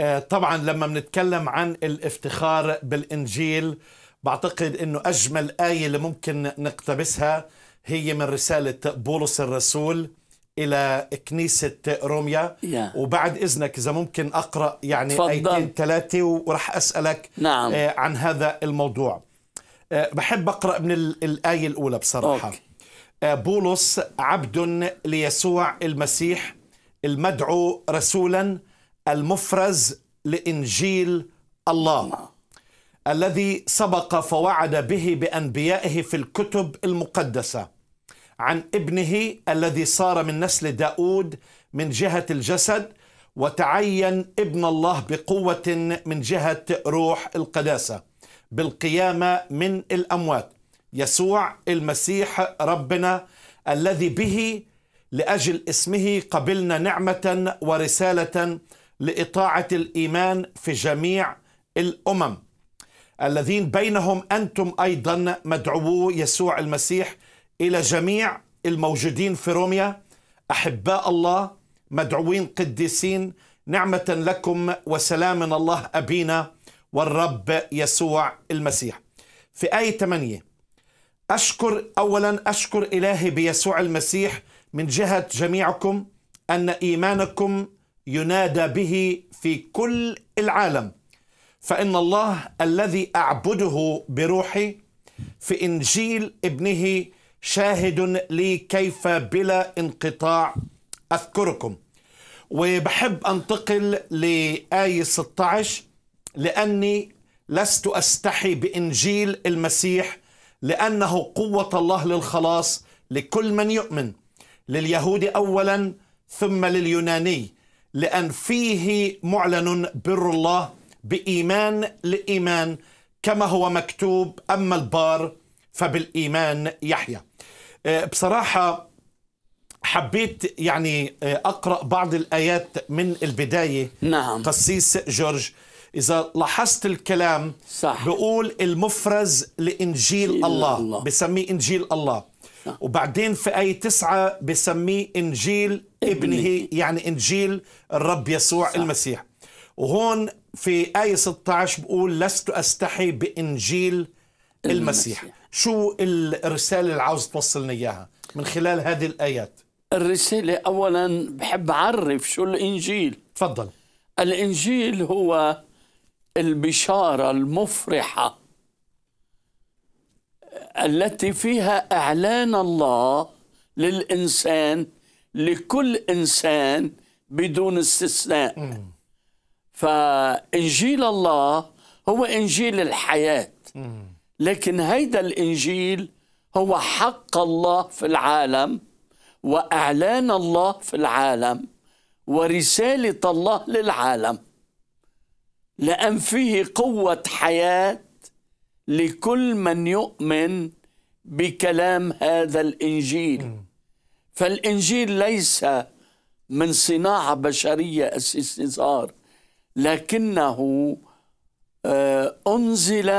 آه، طبعا لما بنتكلم عن الافتخار بالانجيل بعتقد انه اجمل ايه اللي ممكن نقتبسها هي من رساله بولس الرسول الى كنيسه روميا yeah. وبعد اذنك اذا ممكن اقرا يعني تفضل. ايتين ثلاثه وراح اسالك نعم. آه، عن هذا الموضوع آه، بحب اقرا من الايه الاولى بصراحه أوكي. بولس عبد ليسوع المسيح المدعو رسولا المفرز لانجيل الله الذي سبق فوعد به بانبيائه في الكتب المقدسه عن ابنه الذي صار من نسل داود من جهه الجسد وتعين ابن الله بقوه من جهه روح القداسه بالقيامه من الاموات يسوع المسيح ربنا الذي به لاجل اسمه قبلنا نعمه ورساله لإطاعة الإيمان في جميع الأمم الذين بينهم أنتم أيضا مدعوو يسوع المسيح إلى جميع الموجودين في روميا أحباء الله مدعوين قديسين نعمة لكم وسلام من الله أبينا والرب يسوع المسيح في آية 8 أشكر أولا أشكر إلهي بيسوع المسيح من جهة جميعكم أن إيمانكم ينادى به في كل العالم فان الله الذي اعبده بروحي في انجيل ابنه شاهد لي كيف بلا انقطاع اذكركم وبحب انتقل لايه 16 لاني لست استحي بانجيل المسيح لانه قوه الله للخلاص لكل من يؤمن لليهود اولا ثم لليوناني لأن فيه معلن بر الله بإيمان لإيمان كما هو مكتوب أما البار فبالإيمان يحيى آه، بصراحة حبيت يعني آه، أقرأ بعض الآيات من البداية نعم قسيس جورج إذا لاحظت الكلام صح. بقول المفرز لإنجيل الله, الله. بسميه إنجيل الله وبعدين في آية تسعة بسميه إنجيل ابنه يعني إنجيل الرب يسوع صح. المسيح وهون في آية 16 بقول لست أستحي بإنجيل المسيح, المسيح. شو الرسالة اللي عاوز توصلنا إياها من خلال هذه الآيات الرسالة أولا بحب أعرف شو الإنجيل تفضل الإنجيل هو البشارة المفرحة التي فيها اعلان الله للانسان لكل انسان بدون استثناء فانجيل الله هو انجيل الحياه لكن هيدا الانجيل هو حق الله في العالم واعلان الله في العالم ورساله الله للعالم لان فيه قوه حياه لكل من يؤمن بكلام هذا الانجيل فالانجيل ليس من صناعه بشريه استثار لكنه آه، انزل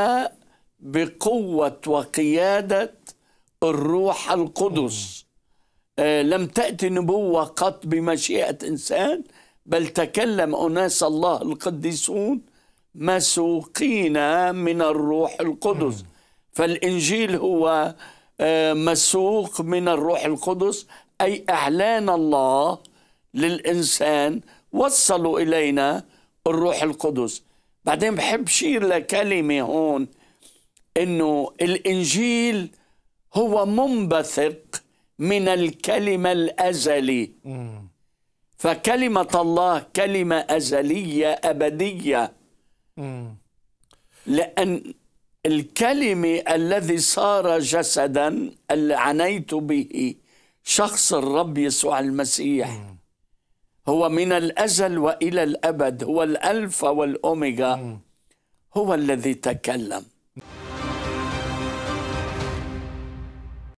بقوه وقياده الروح القدس آه، لم تاتي نبوه قط بمشيئه انسان بل تكلم اناس الله القديسون مسوقين من الروح القدس فالإنجيل هو آه، مسوق من الروح القدس أي إعلان الله للإنسان وصلوا إلينا الروح القدس بعدين بحب شير لكلمة هون إنه الإنجيل هو منبثق من الكلمة الأزلي فكلمة الله كلمة أزلية أبدية لأن الكلمة الذي صار جسدا اللي عنيت به شخص الرب يسوع المسيح هو من الأزل وإلى الأبد هو الألفا والأوميغا هو الذي تكلم